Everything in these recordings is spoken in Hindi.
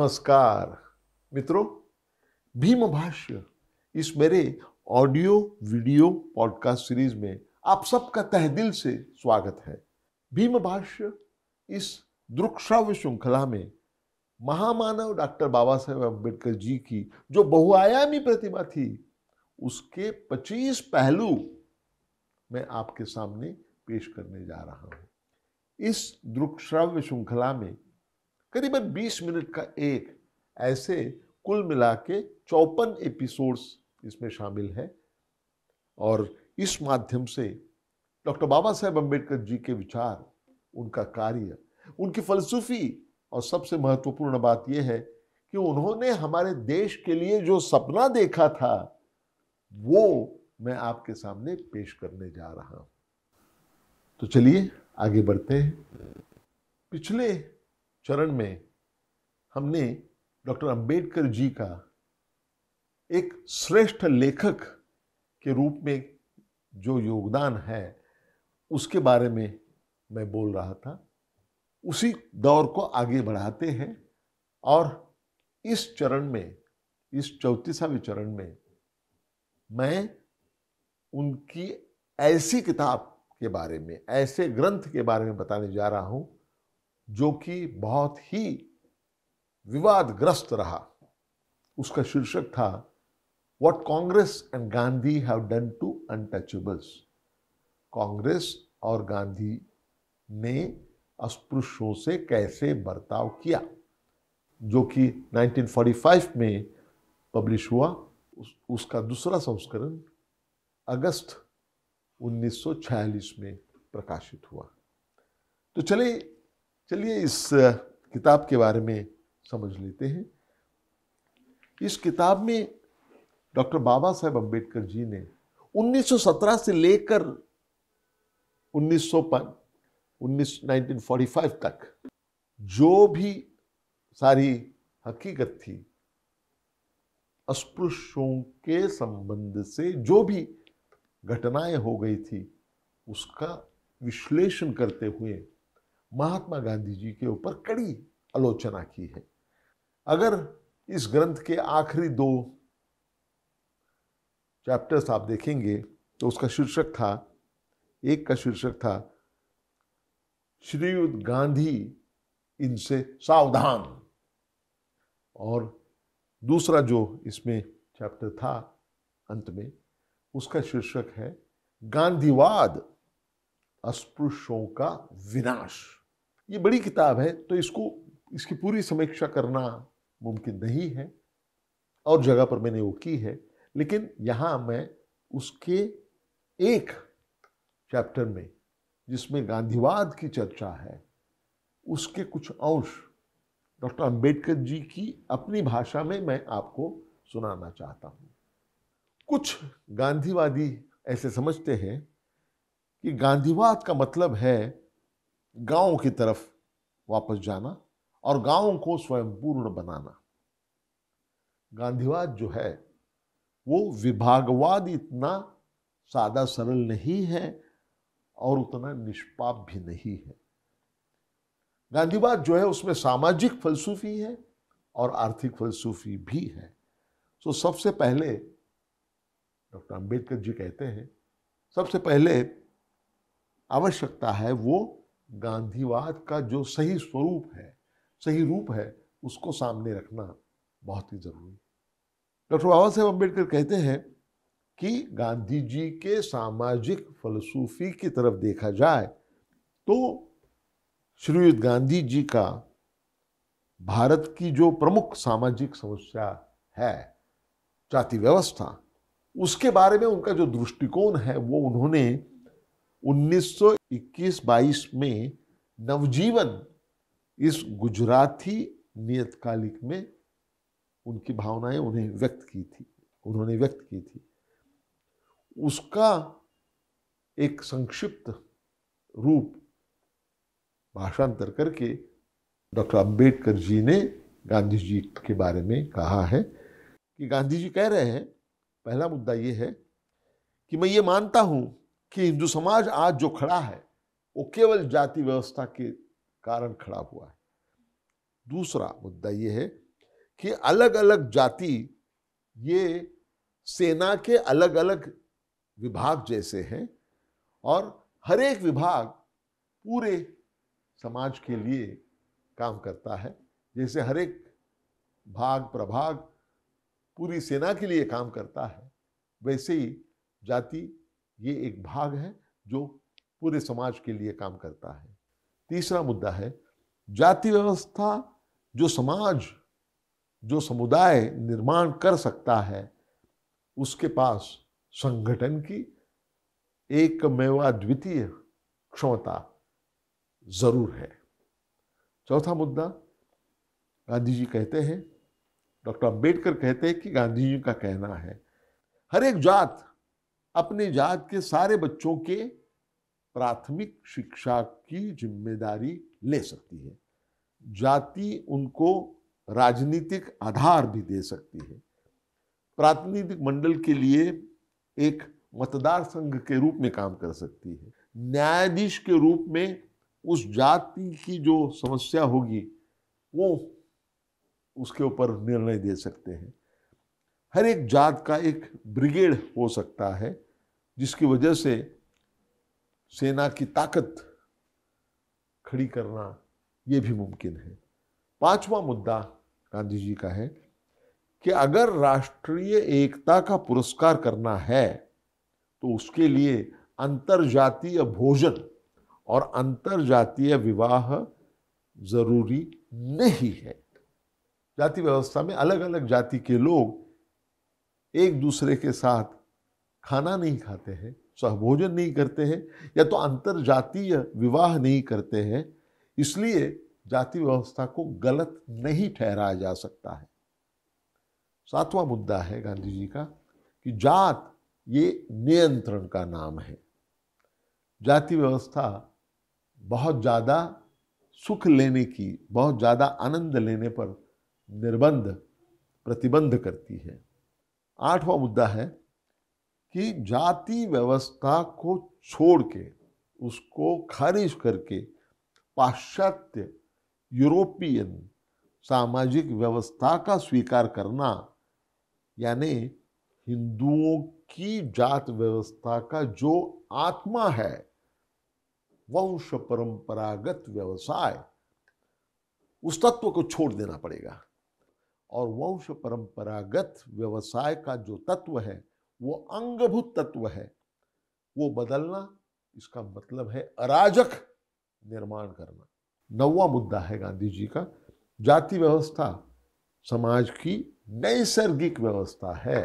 नमस्कार मित्रों भीम भाष्य इस मेरे ऑडियो वीडियो पॉडकास्ट सीरीज में आप सबका तहदिल से स्वागत है भीम भाष्य इस दृक्श्राव्य श्रृंखला में महामानव डॉक्टर बाबा साहेब अम्बेडकर जी की जो बहुआयामी प्रतिमा थी उसके 25 पहलू मैं आपके सामने पेश करने जा रहा हूं इस दृक्श्राव्य श्रृंखला में करीबन 20 मिनट का एक ऐसे कुल मिला के चौपन एपिसोड्स इसमें शामिल है और इस माध्यम से डॉक्टर बाबा साहेब अम्बेडकर जी के विचार उनका कार्य उनकी फलसफी और सबसे महत्वपूर्ण बात यह है कि उन्होंने हमारे देश के लिए जो सपना देखा था वो मैं आपके सामने पेश करने जा रहा हूं तो चलिए आगे बढ़ते हैं पिछले चरण में हमने डॉक्टर अंबेडकर जी का एक श्रेष्ठ लेखक के रूप में जो योगदान है उसके बारे में मैं बोल रहा था उसी दौर को आगे बढ़ाते हैं और इस चरण में इस चौतीसवें चरण में मैं उनकी ऐसी किताब के बारे में ऐसे ग्रंथ के बारे में बताने जा रहा हूँ जो कि बहुत ही विवादग्रस्त रहा उसका शीर्षक था what Congress and Gandhi have done to untouchables Congress और गांधी ने अस्पृश्यों से कैसे बर्ताव किया जो कि 1945 में पब्लिश हुआ उस, उसका दूसरा संस्करण अगस्त 1946 में प्रकाशित हुआ तो चले चलिए इस किताब के बारे में समझ लेते हैं इस किताब में डॉक्टर बाबा साहेब अम्बेडकर जी ने 1917 से लेकर उन्नीस पर 1945 तक जो भी सारी हकीकत थी अस्पृश्यों के संबंध से जो भी घटनाएं हो गई थी उसका विश्लेषण करते हुए महात्मा गांधी जी के ऊपर कड़ी आलोचना की है अगर इस ग्रंथ के आखिरी दो चैप्टर्स आप देखेंगे तो उसका शीर्षक था एक का शीर्षक था श्रीयुद्ध गांधी इनसे सावधान और दूसरा जो इसमें चैप्टर था अंत में उसका शीर्षक है गांधीवाद अस्पृश्यों का विनाश ये बड़ी किताब है तो इसको इसकी पूरी समीक्षा करना मुमकिन नहीं है और जगह पर मैंने वो की है लेकिन यहाँ मैं उसके एक चैप्टर में जिसमें गांधीवाद की चर्चा है उसके कुछ अंश डॉक्टर अंबेडकर जी की अपनी भाषा में मैं आपको सुनाना चाहता हूँ कुछ गांधीवादी ऐसे समझते हैं कि गांधीवाद का मतलब है गांवों की तरफ वापस जाना और गांवों को स्वयंपूर्ण बनाना गांधीवाद जो है वो विभागवाद इतना सादा सरल नहीं है और उतना निष्पाप भी नहीं है गांधीवाद जो है उसमें सामाजिक फलसूफी है और आर्थिक फलसूफी भी है तो सबसे पहले डॉक्टर अंबेडकर जी कहते हैं सबसे पहले आवश्यकता है वो गांधीवाद का जो सही स्वरूप है सही रूप है उसको सामने रखना बहुत ही ज़रूरी है डॉक्टर बाबा साहेब अम्बेडकर कहते हैं कि गांधी जी के सामाजिक फलसूफी की तरफ देखा जाए तो श्रीयुत गांधी जी का भारत की जो प्रमुख सामाजिक समस्या है जाति व्यवस्था उसके बारे में उनका जो दृष्टिकोण है वो उन्होंने 1921-22 में नवजीवन इस गुजराती नियतकालिक में उनकी भावनाएं उन्हें व्यक्त की थी उन्होंने व्यक्त की थी उसका एक संक्षिप्त रूप भाषांतर करके डॉक्टर अंबेडकर जी ने गांधी जी के बारे में कहा है कि गांधी जी कह रहे हैं पहला मुद्दा ये है कि मैं ये मानता हूँ कि हिंदू समाज आज जो खड़ा है वो केवल जाति व्यवस्था के कारण खड़ा हुआ है दूसरा मुद्दा ये है कि अलग अलग जाति ये सेना के अलग अलग विभाग जैसे हैं और हर एक विभाग पूरे समाज के लिए काम करता है जैसे हर एक भाग प्रभाग पूरी सेना के लिए काम करता है वैसे ही जाति ये एक भाग है जो पूरे समाज के लिए काम करता है तीसरा मुद्दा है जाति व्यवस्था जो समाज जो समुदाय निर्माण कर सकता है उसके पास संगठन की एक मेवा द्वितीय क्षमता जरूर है चौथा मुद्दा गांधी जी कहते हैं डॉक्टर अंबेडकर कहते हैं कि गांधी जी का कहना है हर एक जात अपने जात के सारे बच्चों के प्राथमिक शिक्षा की जिम्मेदारी ले सकती है जाति उनको राजनीतिक आधार भी दे सकती है प्रातिनिधिक मंडल के लिए एक मतदार संघ के रूप में काम कर सकती है न्यायाधीश के रूप में उस जाति की जो समस्या होगी वो उसके ऊपर निर्णय दे सकते हैं हर एक जात का एक ब्रिगेड हो सकता है जिसकी वजह से सेना की ताकत खड़ी करना ये भी मुमकिन है पांचवा मुद्दा गांधी जी का है कि अगर राष्ट्रीय एकता का पुरस्कार करना है तो उसके लिए जातीय भोजन और जातीय विवाह जरूरी नहीं है जाति व्यवस्था में अलग अलग जाति के लोग एक दूसरे के साथ खाना नहीं खाते हैं सहभोजन नहीं करते हैं या तो अंतर जातीय विवाह नहीं करते हैं इसलिए जाति व्यवस्था को गलत नहीं ठहराया जा सकता है सातवां मुद्दा है गांधी जी का कि जात ये नियंत्रण का नाम है जाति व्यवस्था बहुत ज़्यादा सुख लेने की बहुत ज़्यादा आनंद लेने पर निर्बंध प्रतिबंध करती है आठवां मुद्दा है कि जाति व्यवस्था को छोड़ के उसको खारिज करके पाश्चात्य यूरोपियन सामाजिक व्यवस्था का स्वीकार करना यानी हिंदुओं की जात व्यवस्था का जो आत्मा है वंश परंपरागत व्यवसाय उस तत्व को छोड़ देना पड़ेगा और वंश परंपरागत व्यवसाय का जो तत्व है वो अंगभूत तत्व है वो बदलना इसका मतलब है अराजक निर्माण करना नौवा मुद्दा है गांधी जी का जाति व्यवस्था समाज की नैसर्गिक व्यवस्था है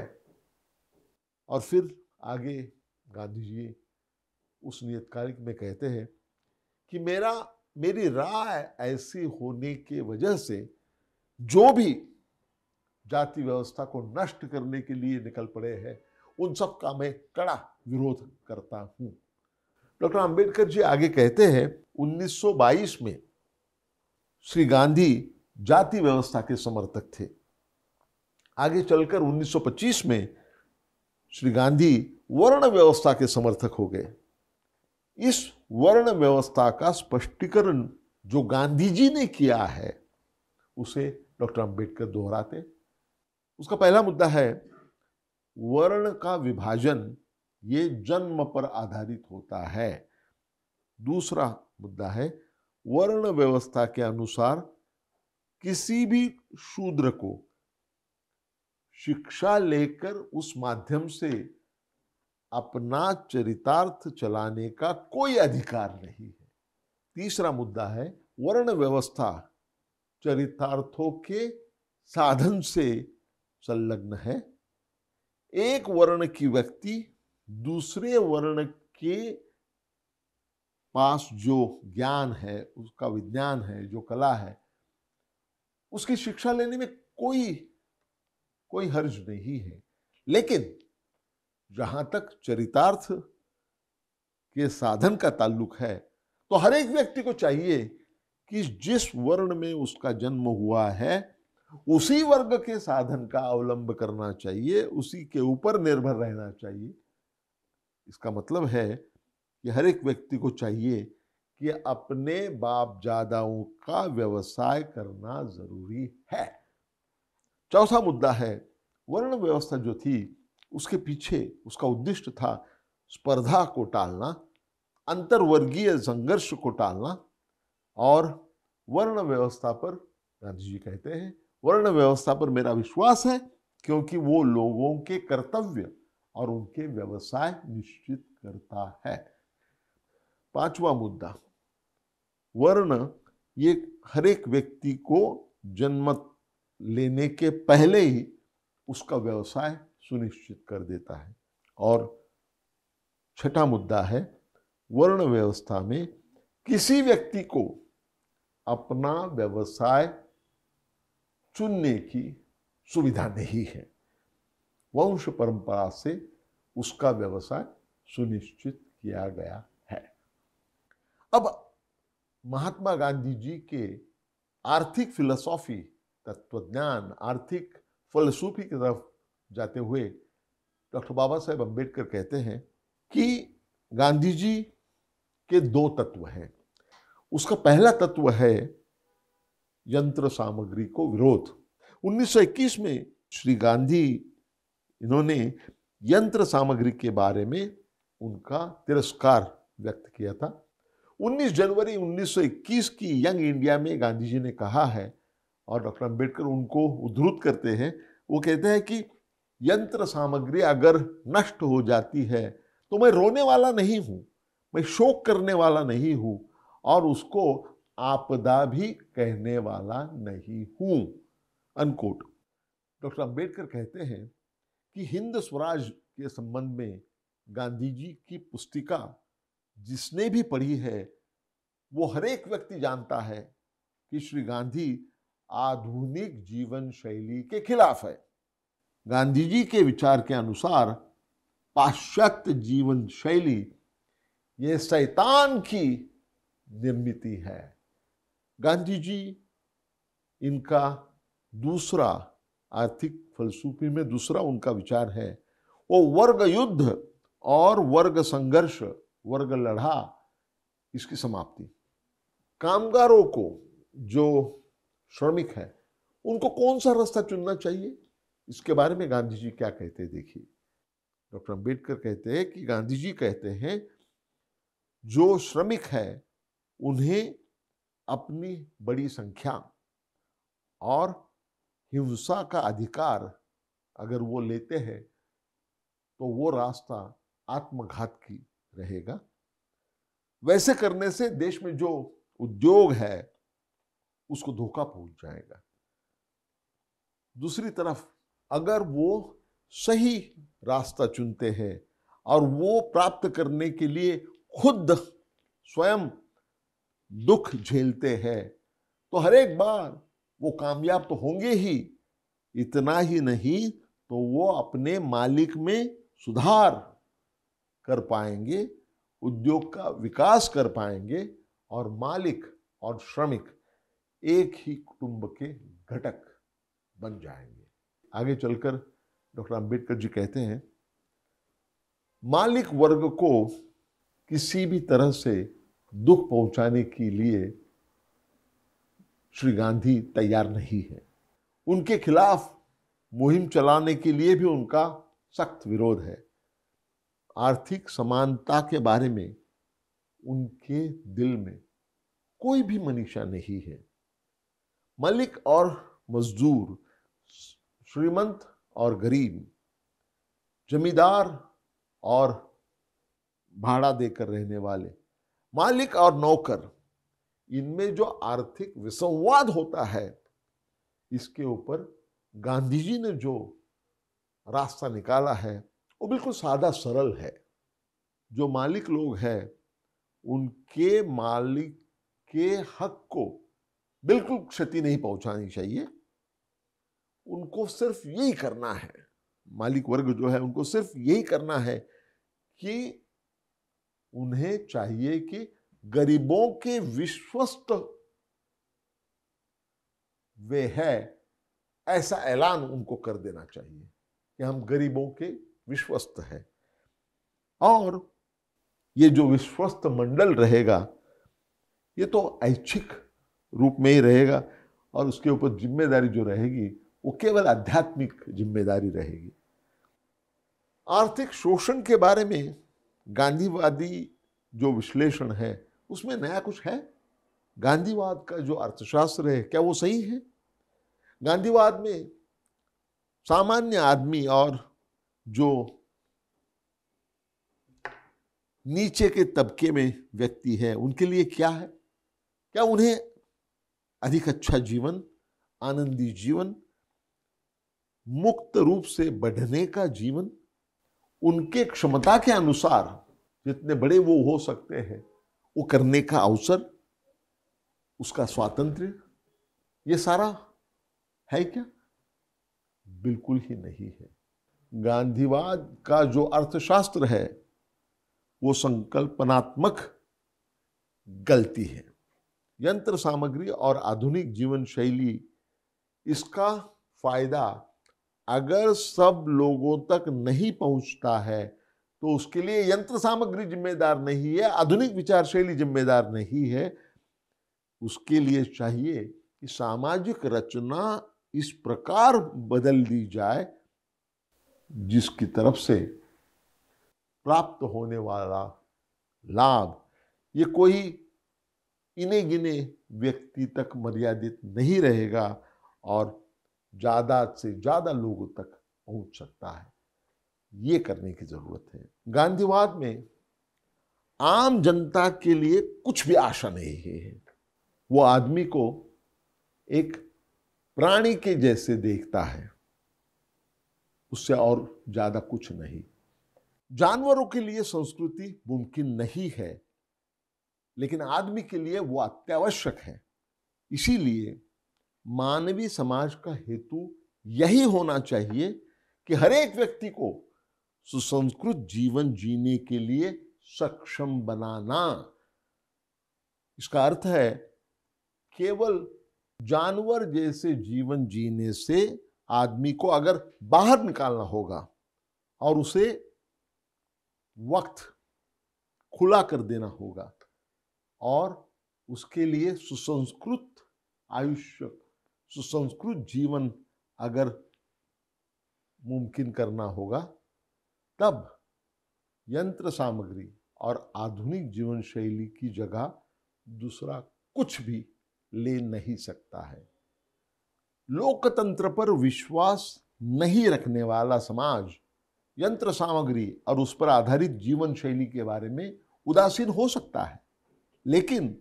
और फिर आगे गांधी जी उस नियतकालिक में कहते हैं कि मेरा मेरी राय ऐसी होने के वजह से जो भी जाति व्यवस्था को नष्ट करने के लिए निकल पड़े हैं उन सब का मैं कड़ा विरोध करता हूँ डॉक्टर अंबेडकर जी आगे कहते हैं 1922 में श्री गांधी जाति व्यवस्था के समर्थक थे आगे चलकर 1925 में श्री गांधी वर्ण व्यवस्था के समर्थक हो गए इस वर्ण व्यवस्था का स्पष्टीकरण जो गांधी जी ने किया है उसे डॉक्टर अंबेडकर दोहराते उसका पहला मुद्दा है वर्ण का विभाजन ये जन्म पर आधारित होता है दूसरा मुद्दा है वर्ण व्यवस्था के अनुसार किसी भी शूद्र को शिक्षा लेकर उस माध्यम से अपना चरितार्थ चलाने का कोई अधिकार नहीं है तीसरा मुद्दा है वर्ण व्यवस्था चरितार्थों के साधन से संलग्न है एक वर्ण की व्यक्ति दूसरे वर्ण के पास जो ज्ञान है उसका विज्ञान है जो कला है उसकी शिक्षा लेने में कोई कोई हर्ज नहीं है लेकिन जहां तक चरितार्थ के साधन का ताल्लुक है तो हर एक व्यक्ति को चाहिए कि जिस वर्ण में उसका जन्म हुआ है उसी वर्ग के साधन का अवलंब करना चाहिए उसी के ऊपर निर्भर रहना चाहिए इसका मतलब है कि हर एक व्यक्ति को चाहिए कि अपने बाप जादाओं का व्यवसाय करना जरूरी है चौथा मुद्दा है वर्ण व्यवस्था जो थी उसके पीछे उसका उद्दिष्ट था स्पर्धा को टालना अंतर्वर्गीय संघर्ष को टालना और वर्ण व्यवस्था पर गांधी जी कहते हैं वर्ण व्यवस्था पर मेरा विश्वास है क्योंकि वो लोगों के कर्तव्य और उनके व्यवसाय निश्चित करता है पांचवा मुद्दा वर्ण ये हर एक व्यक्ति को जनमत लेने के पहले ही उसका व्यवसाय सुनिश्चित कर देता है और छठा मुद्दा है वर्ण व्यवस्था में किसी व्यक्ति को अपना व्यवसाय चुनने की सुविधा नहीं है वंश परंपरा से उसका व्यवसाय सुनिश्चित किया गया है अब महात्मा गांधी जी के आर्थिक फिलोसॉफी तत्वज्ञान आर्थिक फलसूफी की तरफ जाते हुए डॉक्टर बाबा साहेब अम्बेडकर कहते हैं कि गांधी जी के दो तत्व हैं उसका पहला तत्व है यंत्र सामग्री को विरोध 1921 में श्री गांधी इन्होंने यंत्र सामग्री के बारे में उनका तिरस्कार व्यक्त किया था 19 जनवरी 1921 की यंग इंडिया में गांधी जी ने कहा है और डॉक्टर अंबेडकर उनको उद्धृत करते हैं वो कहते हैं कि यंत्र सामग्री अगर नष्ट हो जाती है तो मैं रोने वाला नहीं हूँ मैं शोक करने वाला नहीं हूँ और उसको आपदा भी कहने वाला नहीं हूं अनकोट डॉक्टर अंबेडकर कहते हैं कि हिंद स्वराज के संबंध में गांधी जी की पुस्तिका जिसने भी पढ़ी है वो हरेक व्यक्ति जानता है कि श्री गांधी आधुनिक जीवन शैली के खिलाफ है गांधी जी के विचार के अनुसार पाश्चात्य जीवन शैली ये शैतान की निर्मित है गांधी जी इनका दूसरा आर्थिक फलसूफी में दूसरा उनका विचार है वो वर्ग युद्ध और वर्ग संघर्ष वर्ग लड़ा इसकी समाप्ति कामगारों को जो श्रमिक है उनको कौन सा रास्ता चुनना चाहिए इसके बारे में गांधी जी क्या कहते हैं देखिए डॉक्टर अंबेडकर कहते हैं कि गांधी जी कहते हैं जो श्रमिक है उन्हें अपनी बड़ी संख्या और हिंसा का अधिकार अगर वो लेते हैं तो वो रास्ता आत्मघात की रहेगा वैसे करने से देश में जो उद्योग है उसको धोखा पहुंच जाएगा दूसरी तरफ अगर वो सही रास्ता चुनते हैं और वो प्राप्त करने के लिए खुद स्वयं दुख झेलते हैं तो हर एक बार वो कामयाब तो होंगे ही इतना ही नहीं तो वो अपने मालिक में सुधार कर पाएंगे उद्योग का विकास कर पाएंगे और मालिक और श्रमिक एक ही कुटुंब के घटक बन जाएंगे आगे चलकर डॉक्टर अंबेडकर जी कहते हैं मालिक वर्ग को किसी भी तरह से दुख पहुंचाने के लिए श्री गांधी तैयार नहीं है उनके खिलाफ मुहिम चलाने के लिए भी उनका सख्त विरोध है आर्थिक समानता के बारे में उनके दिल में कोई भी मनीषा नहीं है मलिक और मजदूर श्रीमंत और गरीब जमींदार और भाड़ा देकर रहने वाले मालिक और नौकर इनमें जो आर्थिक विसंवाद होता है इसके ऊपर गांधी जी ने जो रास्ता निकाला है वो बिल्कुल सादा सरल है जो मालिक लोग हैं उनके मालिक के हक को बिल्कुल क्षति नहीं पहुंचानी चाहिए उनको सिर्फ यही करना है मालिक वर्ग जो है उनको सिर्फ यही करना है कि उन्हें चाहिए कि गरीबों के विश्वस्त वे है ऐसा ऐलान उनको कर देना चाहिए कि हम गरीबों के विश्वस्त हैं और ये जो विश्वस्त मंडल रहेगा ये तो ऐच्छिक रूप में ही रहेगा और उसके ऊपर जिम्मेदारी जो रहेगी वो केवल आध्यात्मिक जिम्मेदारी रहेगी आर्थिक शोषण के बारे में गांधीवादी जो विश्लेषण है उसमें नया कुछ है गांधीवाद का जो अर्थशास्त्र है क्या वो सही है गांधीवाद में सामान्य आदमी और जो नीचे के तबके में व्यक्ति है उनके लिए क्या है क्या उन्हें अधिक अच्छा जीवन आनंदी जीवन मुक्त रूप से बढ़ने का जीवन उनके क्षमता के अनुसार जितने बड़े वो हो सकते हैं वो करने का अवसर उसका स्वातंत्र ये सारा है क्या बिल्कुल ही नहीं है गांधीवाद का जो अर्थशास्त्र है वो संकल्पनात्मक गलती है यंत्र सामग्री और आधुनिक जीवन शैली इसका फायदा अगर सब लोगों तक नहीं पहुंचता है तो उसके लिए यंत्र सामग्री जिम्मेदार नहीं है आधुनिक विचार शैली जिम्मेदार नहीं है उसके लिए चाहिए कि सामाजिक रचना इस प्रकार बदल दी जाए जिसकी तरफ से प्राप्त होने वाला लाभ ये कोई इने गिने व्यक्ति तक मर्यादित नहीं रहेगा और ज़्यादा से ज़्यादा लोगों तक पहुंच सकता है ये करने की ज़रूरत है गांधीवाद में आम जनता के लिए कुछ भी आशा नहीं है वो आदमी को एक प्राणी के जैसे देखता है उससे और ज़्यादा कुछ नहीं जानवरों के लिए संस्कृति मुमकिन नहीं है लेकिन आदमी के लिए वो अत्यावश्यक है इसीलिए मानवीय समाज का हेतु यही होना चाहिए कि हर एक व्यक्ति को सुसंस्कृत जीवन जीने के लिए सक्षम बनाना इसका अर्थ है केवल जानवर जैसे जीवन जीने से आदमी को अगर बाहर निकालना होगा और उसे वक्त खुला कर देना होगा और उसके लिए सुसंस्कृत आयुष्य सुसंस्कृत जीवन अगर मुमकिन करना होगा तब यंत्र सामग्री और आधुनिक जीवन शैली की जगह दूसरा कुछ भी ले नहीं सकता है लोकतंत्र पर विश्वास नहीं रखने वाला समाज यंत्र सामग्री और उस पर आधारित जीवन शैली के बारे में उदासीन हो सकता है लेकिन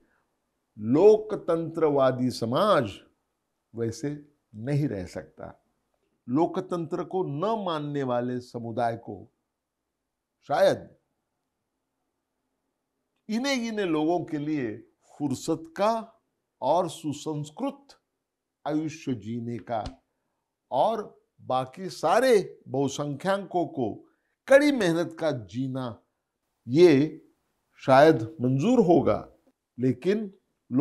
लोकतंत्रवादी समाज वैसे नहीं रह सकता लोकतंत्र को न मानने वाले समुदाय को शायद इन्हें इन्हें लोगों के लिए फुर्सत का और सुसंस्कृत आयुष्य जीने का और बाकी सारे बहुसंख्याकों को कड़ी मेहनत का जीना ये शायद मंजूर होगा लेकिन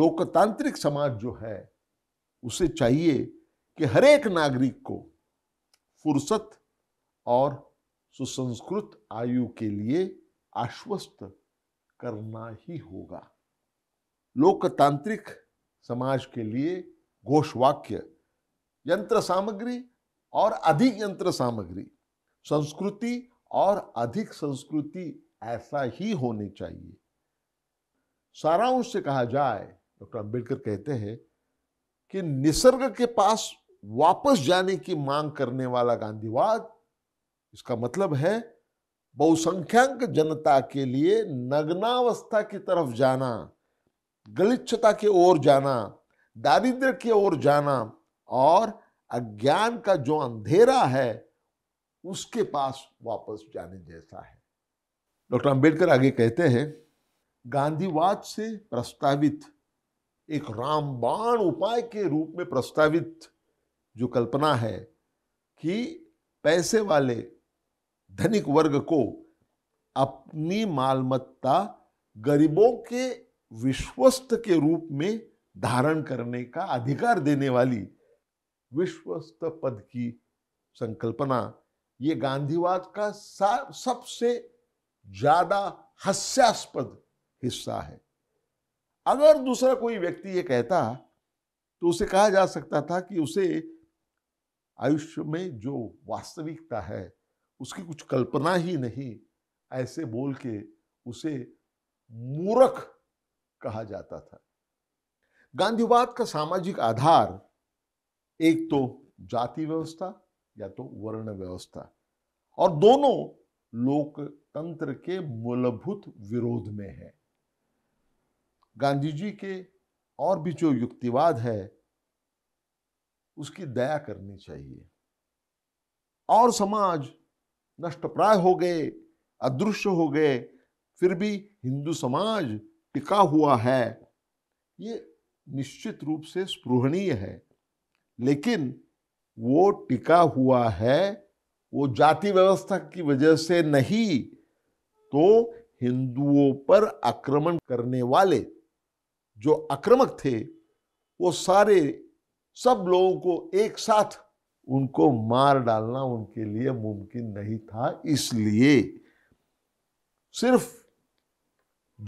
लोकतांत्रिक समाज जो है उसे चाहिए कि हर एक नागरिक को फुर्सत और सुसंस्कृत आयु के लिए आश्वस्त करना ही होगा लोकतांत्रिक समाज के लिए घोषवाक्य यंत्र सामग्री और अधिक यंत्र सामग्री संस्कृति और अधिक संस्कृति ऐसा ही होनी चाहिए सारांश से कहा जाए डॉक्टर अंबेडकर कहते हैं कि निसर्ग के पास वापस जाने की मांग करने वाला गांधीवाद इसका मतलब है बहुसंख्यक जनता के लिए नग्नावस्था की तरफ जाना गलिच्छता की ओर जाना दारिद्र की ओर जाना और अज्ञान का जो अंधेरा है उसके पास वापस जाने जैसा है डॉक्टर अंबेडकर आगे कहते हैं गांधीवाद से प्रस्तावित एक रामबाण उपाय के रूप में प्रस्तावित जो कल्पना है कि पैसे वाले धनिक वर्ग को अपनी मालमत्ता गरीबों के विश्वस्त के रूप में धारण करने का अधिकार देने वाली विश्वस्त पद की संकल्पना ये गांधीवाद का सबसे ज्यादा हास्यास्पद हिस्सा है अगर दूसरा कोई व्यक्ति ये कहता तो उसे कहा जा सकता था कि उसे आयुष्य में जो वास्तविकता है उसकी कुछ कल्पना ही नहीं ऐसे बोल के उसे मूरख कहा जाता था गांधीवाद का सामाजिक आधार एक तो जाति व्यवस्था या तो वर्ण व्यवस्था और दोनों लोकतंत्र के मूलभूत विरोध में है गांधी जी के और भी जो युक्तिवाद है उसकी दया करनी चाहिए और समाज नष्टप्राय हो गए अदृश्य हो गए फिर भी हिंदू समाज टिका हुआ है ये निश्चित रूप से स्पृहणीय है लेकिन वो टिका हुआ है वो जाति व्यवस्था की वजह से नहीं तो हिंदुओं पर आक्रमण करने वाले जो आक्रमक थे वो सारे सब लोगों को एक साथ उनको मार डालना उनके लिए मुमकिन नहीं था इसलिए सिर्फ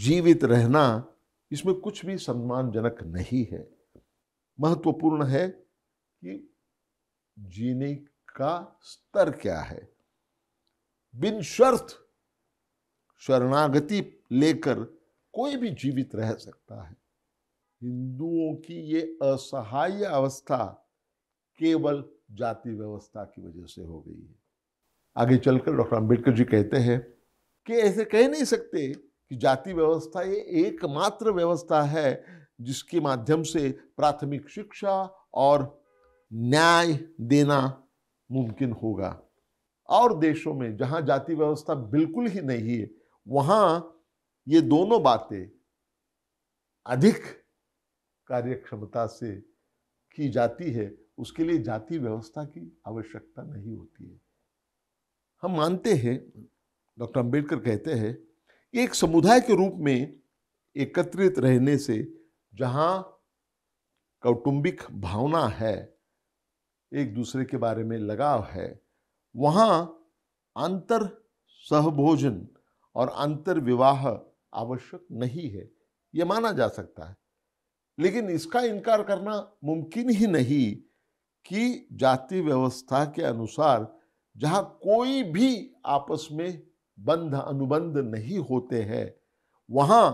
जीवित रहना इसमें कुछ भी सम्मानजनक नहीं है महत्वपूर्ण है कि जीने का स्तर क्या है बिन शर्त शरणागति लेकर कोई भी जीवित रह सकता है हिंदुओं की ये असहाय अवस्था केवल जाति व्यवस्था की वजह से हो गई है आगे चलकर डॉक्टर अंबेडकर जी कहते हैं कि ऐसे कह नहीं सकते कि जाति व्यवस्था ये एकमात्र व्यवस्था है जिसके माध्यम से प्राथमिक शिक्षा और न्याय देना मुमकिन होगा और देशों में जहाँ जाति व्यवस्था बिल्कुल ही नहीं है वहाँ ये दोनों बातें अधिक कार्यक्षमता से की जाती है उसके लिए जाति व्यवस्था की आवश्यकता नहीं होती है हम मानते हैं डॉक्टर अंबेडकर कहते हैं कि एक समुदाय के रूप में एकत्रित रहने से जहाँ कौटुंबिक भावना है एक दूसरे के बारे में लगाव है वहाँ अंतर सहभोजन और अंतर विवाह आवश्यक नहीं है ये माना जा सकता है लेकिन इसका इनकार करना मुमकिन ही नहीं कि जाति व्यवस्था के अनुसार जहाँ कोई भी आपस में बंध अनुबंध नहीं होते हैं वहाँ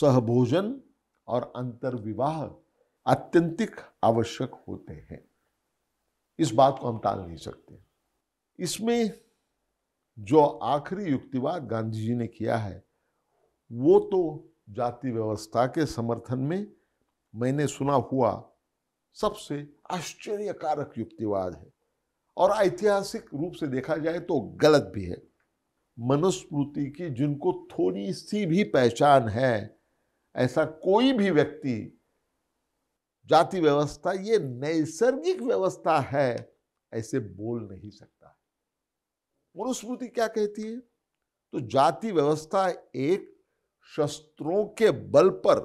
सहभोजन और अंतर्विवाह अत्यंतिक आवश्यक होते हैं इस बात को हम टाल नहीं सकते इसमें जो आखिरी युक्तिवाद गांधी जी ने किया है वो तो जाति व्यवस्था के समर्थन में मैंने सुना हुआ सबसे आश्चर्यकारक युक्तिवाद है और ऐतिहासिक रूप से देखा जाए तो गलत भी है मनुस्मृति की जिनको थोड़ी सी भी पहचान है ऐसा कोई भी व्यक्ति जाति व्यवस्था ये नैसर्गिक व्यवस्था है ऐसे बोल नहीं सकता मनुस्मृति क्या कहती है तो जाति व्यवस्था एक शस्त्रों के बल पर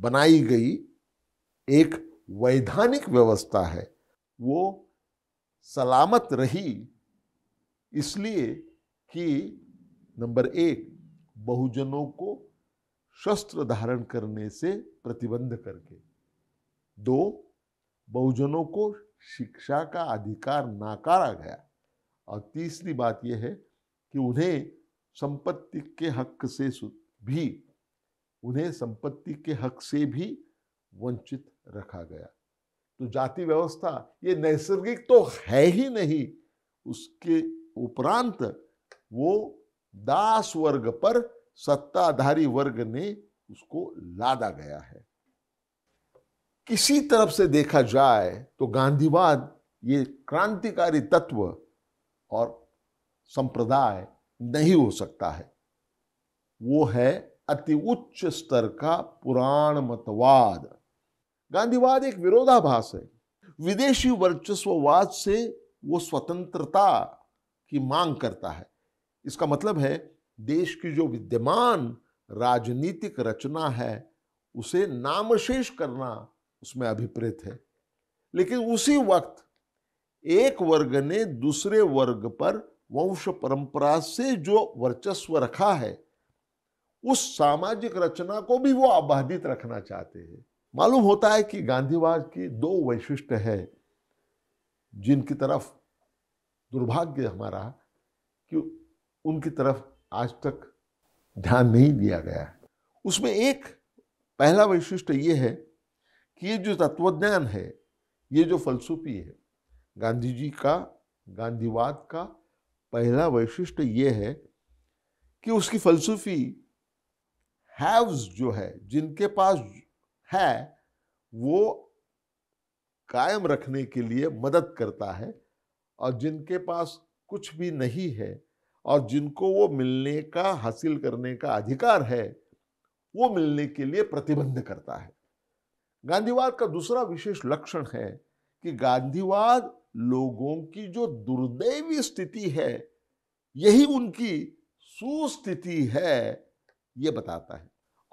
बनाई गई एक वैधानिक व्यवस्था है वो सलामत रही इसलिए कि नंबर एक बहुजनों को शस्त्र धारण करने से प्रतिबंध करके दो बहुजनों को शिक्षा का अधिकार नाकारा गया और तीसरी बात यह है कि उन्हें संपत्ति के हक से भी उन्हें संपत्ति के हक से भी वंचित रखा गया तो जाति व्यवस्था ये नैसर्गिक तो है ही नहीं उसके उपरांत वो दास वर्ग पर सत्ताधारी वर्ग ने उसको लादा गया है किसी तरफ से देखा जाए तो गांधीवाद ये क्रांतिकारी तत्व और संप्रदाय नहीं हो सकता है वो है अति उच्च स्तर का पुराण मतवाद गांधीवाद एक विरोधाभास है विदेशी वर्चस्ववाद से वो स्वतंत्रता की मांग करता है इसका मतलब है देश की जो विद्यमान राजनीतिक रचना है उसे नामशेष करना उसमें अभिप्रेत है लेकिन उसी वक्त एक वर्ग ने दूसरे वर्ग पर वंश परंपरा से जो वर्चस्व रखा है उस सामाजिक रचना को भी वो आबाधित रखना चाहते हैं मालूम होता है कि गांधीवाद की दो वैशिष्ट है जिनकी तरफ दुर्भाग्य हमारा कि उनकी तरफ आज तक ध्यान नहीं दिया गया उसमें एक पहला वैशिष्ट ये है कि ये जो तत्वज्ञान है ये जो फलसूफी है गांधी जी का गांधीवाद का पहला वैशिष्ट ये है कि उसकी फलसूफी हैव्स जो है जिनके पास है वो कायम रखने के लिए मदद करता है और जिनके पास कुछ भी नहीं है और जिनको वो मिलने का हासिल करने का अधिकार है वो मिलने के लिए प्रतिबंध करता है गांधीवाद का दूसरा विशेष लक्षण है कि गांधीवाद लोगों की जो दुर्दैवी स्थिति है यही उनकी सुस्थिति है ये बताता है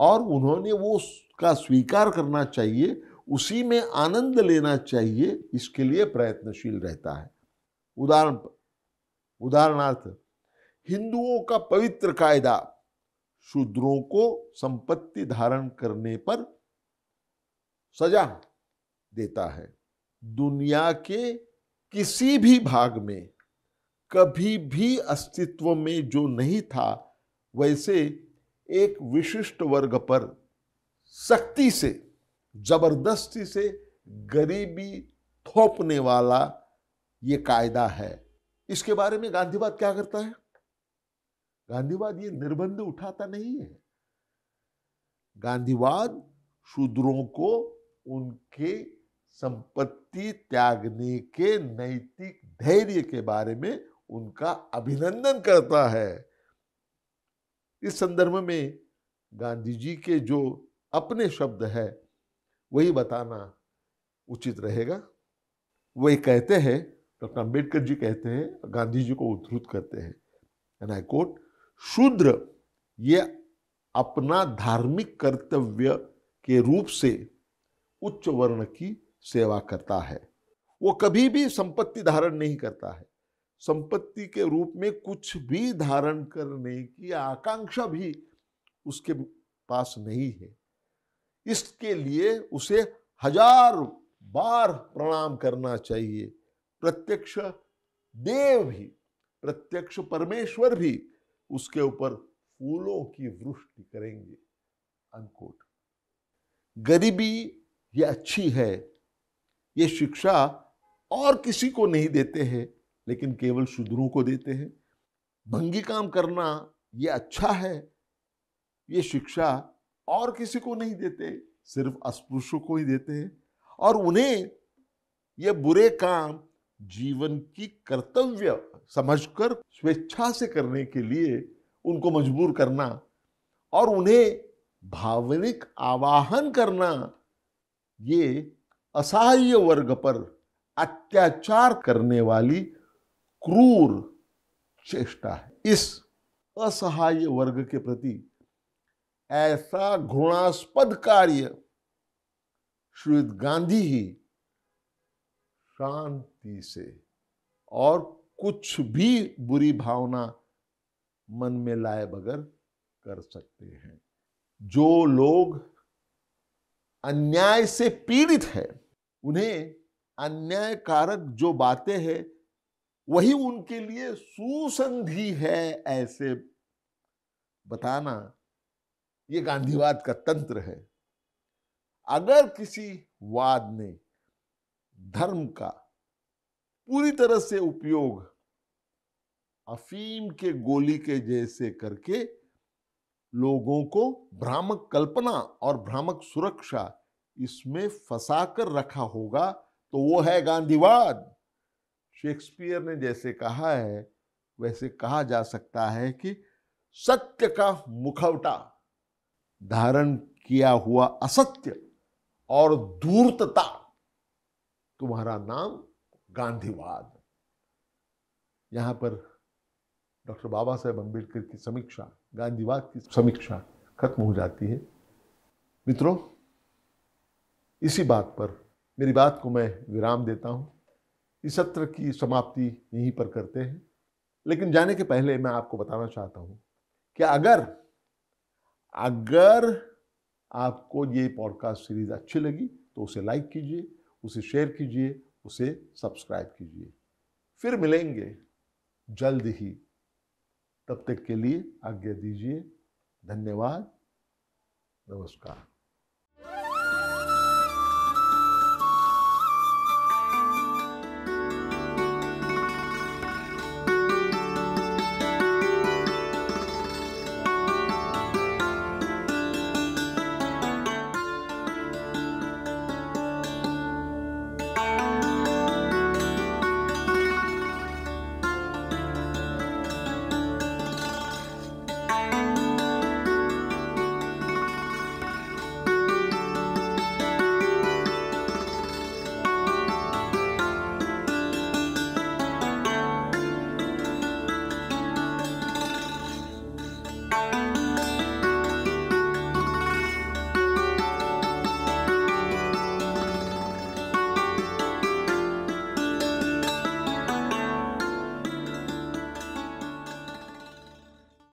और उन्होंने वो उसका स्वीकार करना चाहिए उसी में आनंद लेना चाहिए इसके लिए प्रयत्नशील रहता है उदाहरण उदाहरणार्थ हिंदुओं का पवित्र कायदा शूद्रों को संपत्ति धारण करने पर सजा देता है दुनिया के किसी भी भाग में कभी भी अस्तित्व में जो नहीं था वैसे एक विशिष्ट वर्ग पर सख्ती से जबरदस्ती से गरीबी थोपने वाला ये कायदा है इसके बारे में गांधीवाद क्या करता है गांधीवाद ये निर्बंध उठाता नहीं है गांधीवाद शूद्रों को उनके संपत्ति त्यागने के नैतिक धैर्य के बारे में उनका अभिनंदन करता है इस संदर्भ में गांधी जी के जो अपने शब्द है वही बताना उचित रहेगा वही कहते हैं डॉक्टर अम्बेडकर जी कहते हैं गांधी जी को उद्धृत करते हैं एंड आई कोट शूद्र ये अपना धार्मिक कर्तव्य के रूप से उच्च वर्ण की सेवा करता है वो कभी भी संपत्ति धारण नहीं करता है संपत्ति के रूप में कुछ भी धारण करने की आकांक्षा भी उसके पास नहीं है इसके लिए उसे हजार बार प्रणाम करना चाहिए प्रत्यक्ष देव भी प्रत्यक्ष परमेश्वर भी उसके ऊपर फूलों की वृष्टि करेंगे अनकोट गरीबी ये अच्छी है ये शिक्षा और किसी को नहीं देते हैं लेकिन केवल शूद्रों को देते हैं भंगी काम करना ये अच्छा है ये शिक्षा और किसी को नहीं देते सिर्फ अस्पृश्यों को ही देते हैं और उन्हें ये बुरे काम जीवन की कर्तव्य समझकर स्वेच्छा से करने के लिए उनको मजबूर करना और उन्हें भावनिक आवाहन करना ये असहाय वर्ग पर अत्याचार करने वाली क्रूर चेष्टा है इस असहाय वर्ग के प्रति ऐसा घृणास्पद कार्य श्री गांधी ही शांति से और कुछ भी बुरी भावना मन में लाए बगैर कर सकते हैं जो लोग अन्याय से पीड़ित है उन्हें अन्यायकारक जो बातें हैं वही उनके लिए सुसंधि है ऐसे बताना ये गांधीवाद का तंत्र है अगर किसी वाद ने धर्म का पूरी तरह से उपयोग अफीम के गोली के जैसे करके लोगों को भ्रामक कल्पना और भ्रामक सुरक्षा इसमें फंसा कर रखा होगा तो वो है गांधीवाद शेक्सपियर ने जैसे कहा है वैसे कहा जा सकता है कि सत्य का मुखवटा धारण किया हुआ असत्य और धूर्तता तुम्हारा नाम गांधीवाद यहां पर डॉक्टर बाबा साहेब अम्बेडकर की समीक्षा गांधीवाद की समीक्षा खत्म हो जाती है मित्रों इसी बात पर मेरी बात को मैं विराम देता हूं इस सत्र की समाप्ति यहीं पर करते हैं लेकिन जाने के पहले मैं आपको बताना चाहता हूं कि अगर अगर आपको ये पॉडकास्ट सीरीज अच्छी लगी तो उसे लाइक कीजिए उसे शेयर कीजिए उसे सब्सक्राइब कीजिए फिर मिलेंगे जल्द ही तब तक के लिए आज्ञा दीजिए धन्यवाद नमस्कार